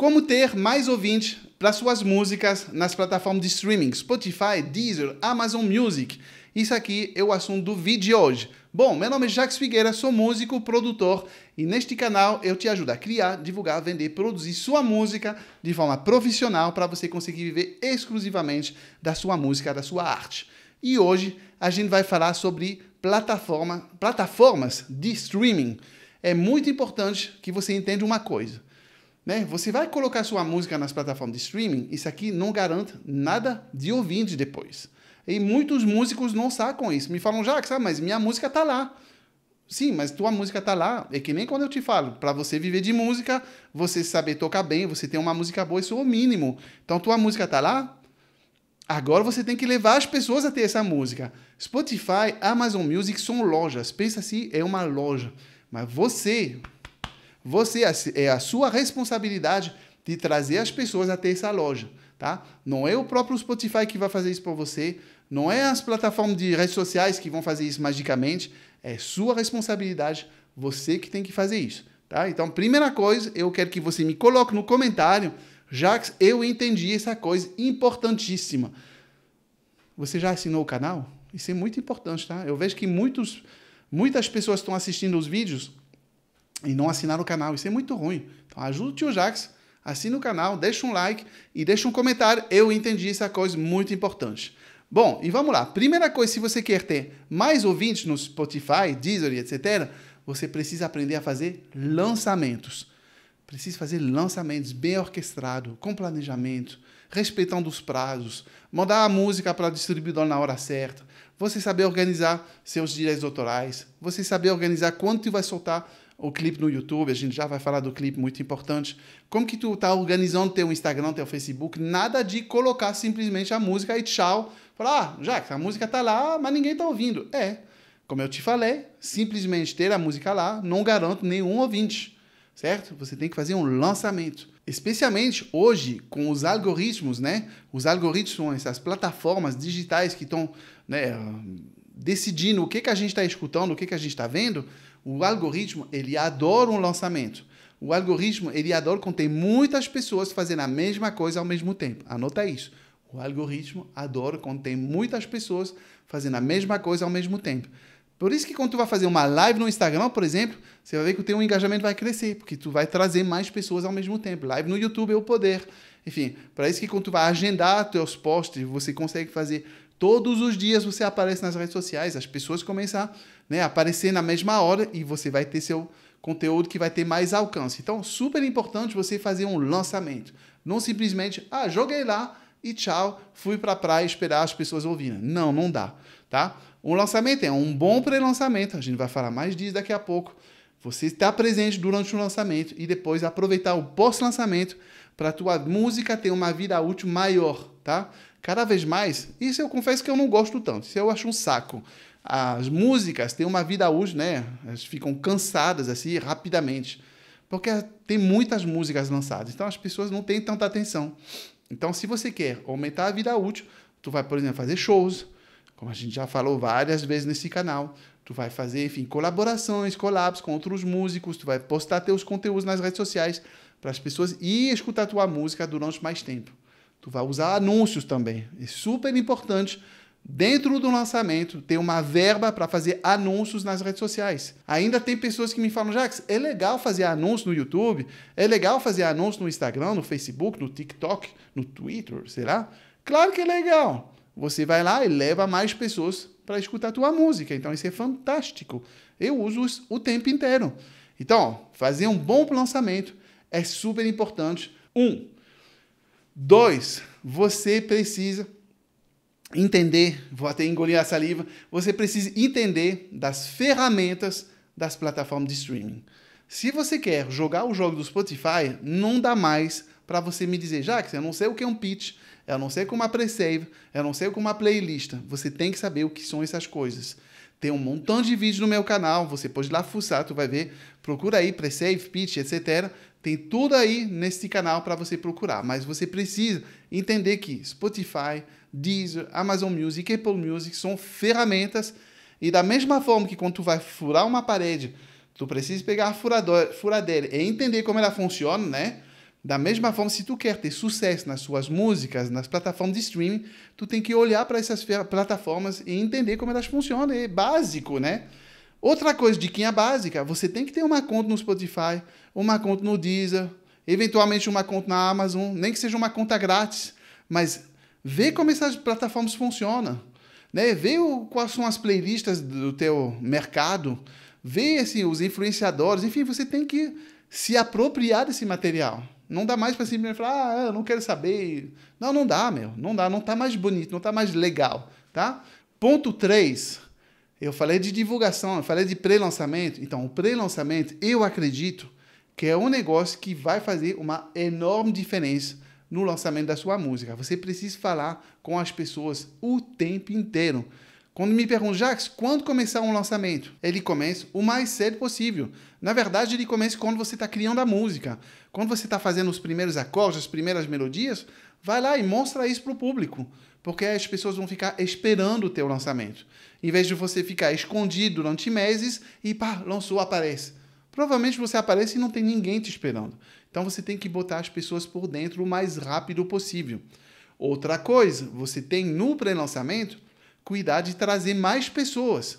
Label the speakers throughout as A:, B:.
A: Como ter mais ouvintes para suas músicas nas plataformas de streaming Spotify, Deezer, Amazon Music. Isso aqui é o assunto do vídeo de hoje. Bom, meu nome é Jacques Figueira, sou músico, produtor e neste canal eu te ajudo a criar, divulgar, vender, produzir sua música de forma profissional para você conseguir viver exclusivamente da sua música, da sua arte. E hoje a gente vai falar sobre plataforma, plataformas de streaming. É muito importante que você entenda uma coisa. Né? Você vai colocar sua música nas plataformas de streaming, isso aqui não garante nada de ouvinte depois. E muitos músicos não sacam isso. Me falam, Jacques, sabe ah, mas minha música tá lá. Sim, mas tua música tá lá. É que nem quando eu te falo, para você viver de música, você saber tocar bem, você ter uma música boa, isso é o mínimo. Então tua música tá lá. Agora você tem que levar as pessoas a ter essa música. Spotify, Amazon Music são lojas. Pensa se é uma loja. Mas você você é, é a sua responsabilidade de trazer as pessoas até essa loja, tá? Não é o próprio Spotify que vai fazer isso para você, não é as plataformas de redes sociais que vão fazer isso magicamente, é sua responsabilidade, você que tem que fazer isso, tá? Então, primeira coisa, eu quero que você me coloque no comentário, já que eu entendi essa coisa importantíssima. Você já assinou o canal? Isso é muito importante, tá? Eu vejo que muitos, muitas pessoas estão assistindo os vídeos e não assinar o canal. Isso é muito ruim. Então ajuda o tio Jax, assina o canal, deixa um like e deixa um comentário. Eu entendi essa coisa muito importante. Bom, e vamos lá. Primeira coisa, se você quer ter mais ouvintes no Spotify, Deezer, etc., você precisa aprender a fazer lançamentos. Precisa fazer lançamentos bem orquestrado, com planejamento, respeitando os prazos, mandar a música para o distribuidor na hora certa, você saber organizar seus direitos autorais, você saber organizar quanto vai soltar o clipe no YouTube, a gente já vai falar do clipe, muito importante. Como que tu tá organizando teu Instagram, teu Facebook? Nada de colocar simplesmente a música e tchau. Falar, ah, que a música tá lá, mas ninguém tá ouvindo. É, como eu te falei, simplesmente ter a música lá não garante nenhum ouvinte, certo? Você tem que fazer um lançamento. Especialmente hoje, com os algoritmos, né? Os algoritmos são essas plataformas digitais que estão, né? decidindo o que, que a gente está escutando, o que, que a gente está vendo, o algoritmo ele adora um lançamento. O algoritmo ele adora quando tem muitas pessoas fazendo a mesma coisa ao mesmo tempo. Anota isso. O algoritmo adora quando tem muitas pessoas fazendo a mesma coisa ao mesmo tempo. Por isso que quando tu vai fazer uma live no Instagram, por exemplo, você vai ver que o teu engajamento vai crescer, porque tu vai trazer mais pessoas ao mesmo tempo. Live no YouTube é o poder. Enfim, para isso que quando tu vai agendar teus posts, você consegue fazer Todos os dias você aparece nas redes sociais, as pessoas começam né, a aparecer na mesma hora e você vai ter seu conteúdo que vai ter mais alcance. Então, super importante você fazer um lançamento. Não simplesmente, ah, joguei lá e tchau, fui para a praia esperar as pessoas ouvirem. Não, não dá, tá? Um lançamento é um bom pré-lançamento, a gente vai falar mais disso daqui a pouco. Você está presente durante o lançamento e depois aproveitar o pós-lançamento para a tua música ter uma vida útil maior, tá? Cada vez mais, isso eu confesso que eu não gosto tanto, isso eu acho um saco. As músicas têm uma vida útil, né? Elas ficam cansadas assim rapidamente, porque tem muitas músicas lançadas, então as pessoas não têm tanta atenção. Então, se você quer aumentar a vida útil, tu vai, por exemplo, fazer shows, como a gente já falou várias vezes nesse canal, tu vai fazer, enfim, colaborações, collabs com outros músicos, tu vai postar teus conteúdos nas redes sociais para as pessoas e escutar tua música durante mais tempo. Tu vai usar anúncios também. É super importante dentro do lançamento ter uma verba para fazer anúncios nas redes sociais. Ainda tem pessoas que me falam, Jax, é legal fazer anúncio no YouTube, é legal fazer anúncio no Instagram, no Facebook, no TikTok, no Twitter, será? Claro que é legal. Você vai lá e leva mais pessoas para escutar a tua música. Então isso é fantástico. Eu uso isso o tempo inteiro. Então, fazer um bom lançamento é super importante. Um, Dois, você precisa entender, vou até engolir a saliva, você precisa entender das ferramentas das plataformas de streaming. Se você quer jogar o jogo do Spotify, não dá mais para você me dizer, que eu não sei o que é um pitch, eu não sei como é uma pre-save, eu não sei como é uma playlist. Você tem que saber o que são essas coisas. Tem um montão de vídeos no meu canal, você pode lá fuçar, tu vai ver. Procura aí, pre-save, pitch, etc. Tem tudo aí nesse canal para você procurar, mas você precisa entender que Spotify, Deezer, Amazon Music, Apple Music são ferramentas e da mesma forma que quando tu vai furar uma parede, tu precisa pegar a furadeira e entender como ela funciona, né? Da mesma forma, se tu quer ter sucesso nas suas músicas, nas plataformas de streaming, tu tem que olhar para essas plataformas e entender como elas funcionam. É básico, né? Outra coisa, diquinha é básica, você tem que ter uma conta no Spotify, uma conta no Deezer, eventualmente uma conta na Amazon, nem que seja uma conta grátis, mas vê como essas plataformas funcionam, né? Vê o, quais são as playlists do teu mercado, vê assim, os influenciadores, enfim, você tem que se apropriar desse material. Não dá mais para simplesmente falar, ah, eu não quero saber. Não, não dá, meu. Não dá. Não tá mais bonito, não tá mais legal, tá? Ponto 3. Eu falei de divulgação, eu falei de pré-lançamento. Então, o pré-lançamento, eu acredito que é um negócio que vai fazer uma enorme diferença no lançamento da sua música. Você precisa falar com as pessoas o tempo inteiro. Quando me perguntam, Jax, quando começar um lançamento? Ele começa o mais cedo possível. Na verdade, ele começa quando você está criando a música. Quando você está fazendo os primeiros acordes, as primeiras melodias, vai lá e mostra isso para o público. Porque as pessoas vão ficar esperando o teu lançamento. Em vez de você ficar escondido durante meses e pá, lançou, aparece. Provavelmente você aparece e não tem ninguém te esperando. Então você tem que botar as pessoas por dentro o mais rápido possível. Outra coisa, você tem no pré-lançamento cuidar de trazer mais pessoas.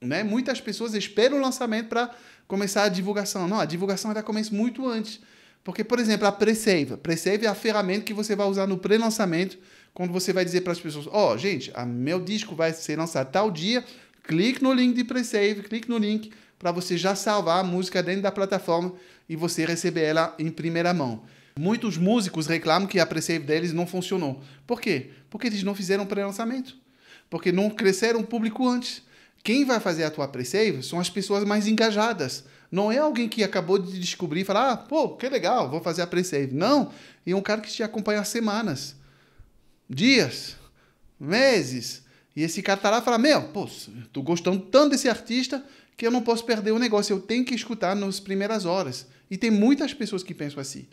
A: Né? Muitas pessoas esperam o lançamento para começar a divulgação. Não, a divulgação já é começa muito antes. Porque, por exemplo, a pre-save. Pre-save é a ferramenta que você vai usar no pré-lançamento, quando você vai dizer para as pessoas: Ó, oh, gente, meu disco vai ser lançado tal dia, clique no link de pre-save, clique no link para você já salvar a música dentro da plataforma e você receber ela em primeira mão. Muitos músicos reclamam que a pre-save deles não funcionou. Por quê? Porque eles não fizeram pré-lançamento porque não cresceram público antes. Quem vai fazer a tua pre-save são as pessoas mais engajadas. Não é alguém que acabou de descobrir e falar, ah, pô, que legal, vou fazer a pre-save. Não, e é um cara que te acompanha há semanas, dias, meses. E esse cara tá lá e fala, meu, pô, tô gostando tanto desse artista que eu não posso perder o negócio, eu tenho que escutar nas primeiras horas. E tem muitas pessoas que pensam assim.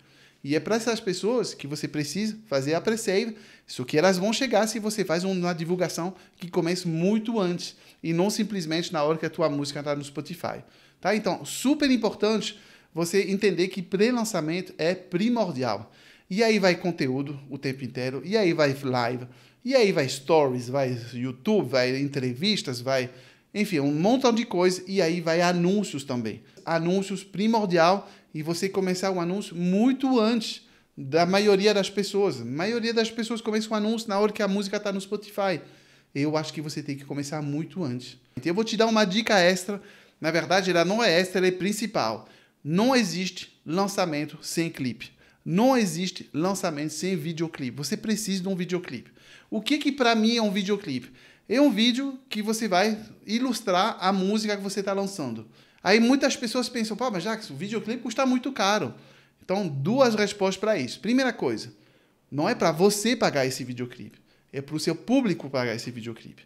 A: E é para essas pessoas que você precisa fazer a pre-save, só que elas vão chegar se você faz uma divulgação que comece muito antes e não simplesmente na hora que a tua música está no Spotify. Tá? Então, super importante você entender que pré-lançamento é primordial. E aí vai conteúdo o tempo inteiro, e aí vai live, e aí vai stories, vai YouTube, vai entrevistas, vai enfim, um montão de coisa e aí vai anúncios também. Anúncios primordial e você começar o anúncio muito antes da maioria das pessoas. A maioria das pessoas começa o anúncio na hora que a música está no Spotify. Eu acho que você tem que começar muito antes. Então, eu vou te dar uma dica extra. Na verdade, ela não é extra, ela é principal. Não existe lançamento sem clipe. Não existe lançamento sem videoclipe. Você precisa de um videoclipe. O que que para mim é um videoclipe? É um vídeo que você vai ilustrar a música que você está lançando. Aí muitas pessoas pensam, pô, mas Jackson, o videoclipe custa muito caro. Então, duas respostas para isso. Primeira coisa, não é para você pagar esse videoclipe, é para o seu público pagar esse videoclipe.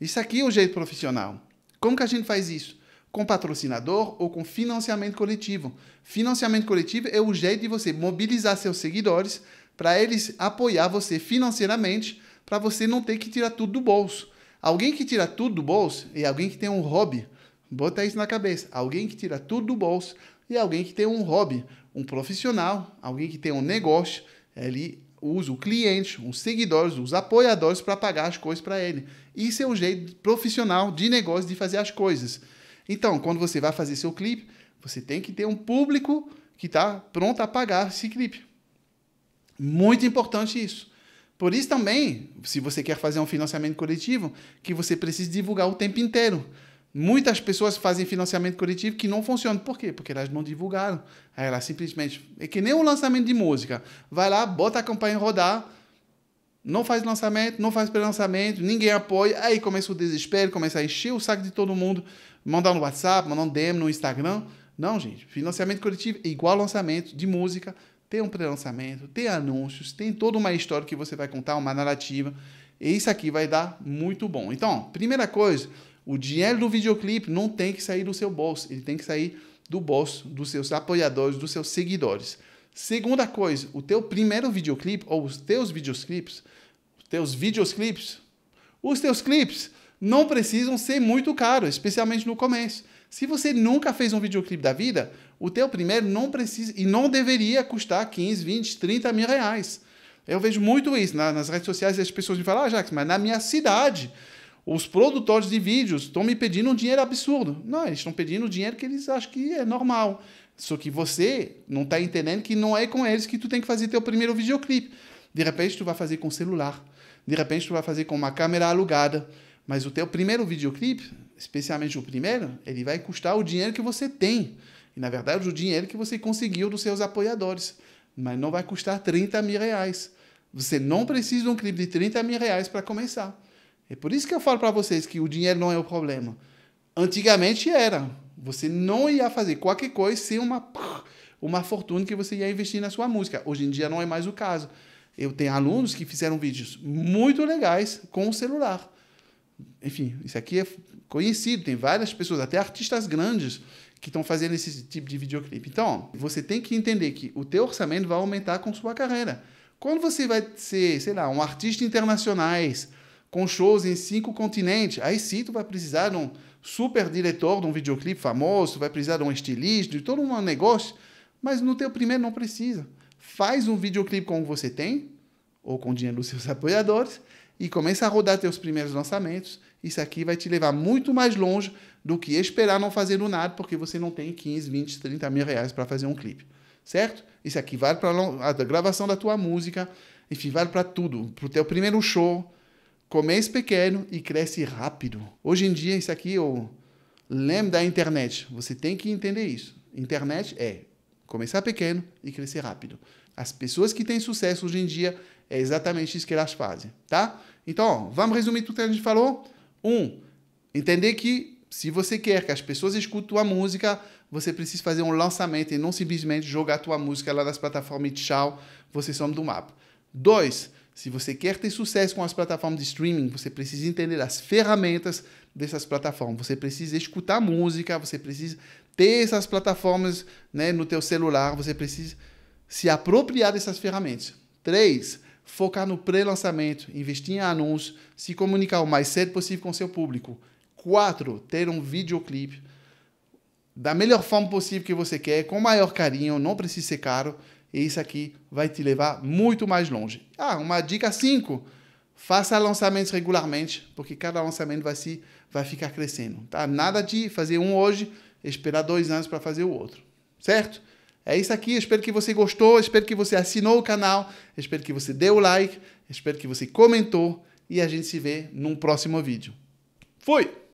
A: Isso aqui é um jeito profissional. Como que a gente faz isso? Com patrocinador ou com financiamento coletivo. Financiamento coletivo é o jeito de você mobilizar seus seguidores para eles apoiar você financeiramente, para você não ter que tirar tudo do bolso. Alguém que tira tudo do bolso é alguém que tem um hobby Bota isso na cabeça. Alguém que tira tudo do bolso e alguém que tem um hobby, um profissional, alguém que tem um negócio, ele usa o cliente, os seguidores, os apoiadores para pagar as coisas para ele. Isso é o jeito profissional de negócio de fazer as coisas. Então, quando você vai fazer seu clipe, você tem que ter um público que está pronto a pagar esse clipe. Muito importante isso. Por isso também, se você quer fazer um financiamento coletivo, que você precisa divulgar o tempo inteiro. Muitas pessoas fazem financiamento coletivo que não funciona. Por quê? Porque elas não divulgaram. Aí elas simplesmente. É que nem um lançamento de música. Vai lá, bota a campanha rodar, não faz lançamento, não faz pré-lançamento, ninguém apoia. Aí começa o desespero, começa a encher o saco de todo mundo, mandar no WhatsApp, mandar um DM no Instagram. Não, gente. Financiamento coletivo é igual lançamento de música. Tem um pré-lançamento, tem anúncios, tem toda uma história que você vai contar, uma narrativa. E isso aqui vai dar muito bom. Então, primeira coisa o dinheiro do videoclipe não tem que sair do seu bolso, ele tem que sair do bolso dos seus apoiadores, dos seus seguidores. Segunda coisa, o teu primeiro videoclipe ou os teus videoclipes, os teus videoclipes, os teus clipes não precisam ser muito caros, especialmente no começo. Se você nunca fez um videoclipe da vida, o teu primeiro não precisa e não deveria custar 15, 20, 30 mil reais. Eu vejo muito isso nas redes sociais, as pessoas me falam, ah, Jax, mas na minha cidade os produtores de vídeos estão me pedindo um dinheiro absurdo. Não, eles estão pedindo um dinheiro que eles acham que é normal. Só que você não está entendendo que não é com eles que tu tem que fazer teu primeiro videoclipe. De repente tu vai fazer com celular. De repente tu vai fazer com uma câmera alugada. Mas o teu primeiro videoclipe, especialmente o primeiro, ele vai custar o dinheiro que você tem. E na verdade o dinheiro que você conseguiu dos seus apoiadores. Mas não vai custar 30 mil reais. Você não precisa de um clipe de 30 mil reais para começar. É por isso que eu falo para vocês que o dinheiro não é o problema. Antigamente era. Você não ia fazer qualquer coisa sem uma, uma fortuna que você ia investir na sua música. Hoje em dia não é mais o caso. Eu tenho alunos que fizeram vídeos muito legais com o celular. Enfim, isso aqui é conhecido. Tem várias pessoas, até artistas grandes, que estão fazendo esse tipo de videoclipe. Então, você tem que entender que o teu orçamento vai aumentar com sua carreira. Quando você vai ser, sei lá, um artista internacionais, com shows em cinco continentes. Aí sim, tu vai precisar de um super diretor de um videoclipe famoso, vai precisar de um estilista, de todo um negócio, mas no teu primeiro não precisa. Faz um videoclipe com o que você tem, ou com o dinheiro dos seus apoiadores, e começa a rodar teus primeiros lançamentos. Isso aqui vai te levar muito mais longe do que esperar não fazer do nada, porque você não tem 15, 20, 30 mil reais para fazer um clipe. Certo? Isso aqui vale para a gravação da tua música, enfim, vale para tudo. Para o teu primeiro show, Comece pequeno e cresce rápido. Hoje em dia, isso aqui eu lembro da internet. Você tem que entender isso. Internet é começar pequeno e crescer rápido. As pessoas que têm sucesso hoje em dia é exatamente isso que elas fazem, tá? Então, vamos resumir tudo que a gente falou. Um, entender que se você quer que as pessoas escutem tua música, você precisa fazer um lançamento e não simplesmente jogar tua música lá nas plataformas e tchau, você some do mapa. Dois, se você quer ter sucesso com as plataformas de streaming, você precisa entender as ferramentas dessas plataformas. Você precisa escutar música, você precisa ter essas plataformas né, no teu celular, você precisa se apropriar dessas ferramentas. Três, focar no pré-lançamento, investir em anúncios, se comunicar o mais cedo possível com seu público. Quatro, ter um videoclipe da melhor forma possível que você quer, com o maior carinho, não precisa ser caro, e isso aqui vai te levar muito mais longe. Ah, uma dica 5. Faça lançamentos regularmente, porque cada lançamento vai se vai ficar crescendo, tá? Nada de fazer um hoje, esperar dois anos para fazer o outro, certo? É isso aqui, espero que você gostou, espero que você assinou o canal, espero que você deu o like, espero que você comentou e a gente se vê num próximo vídeo. Fui!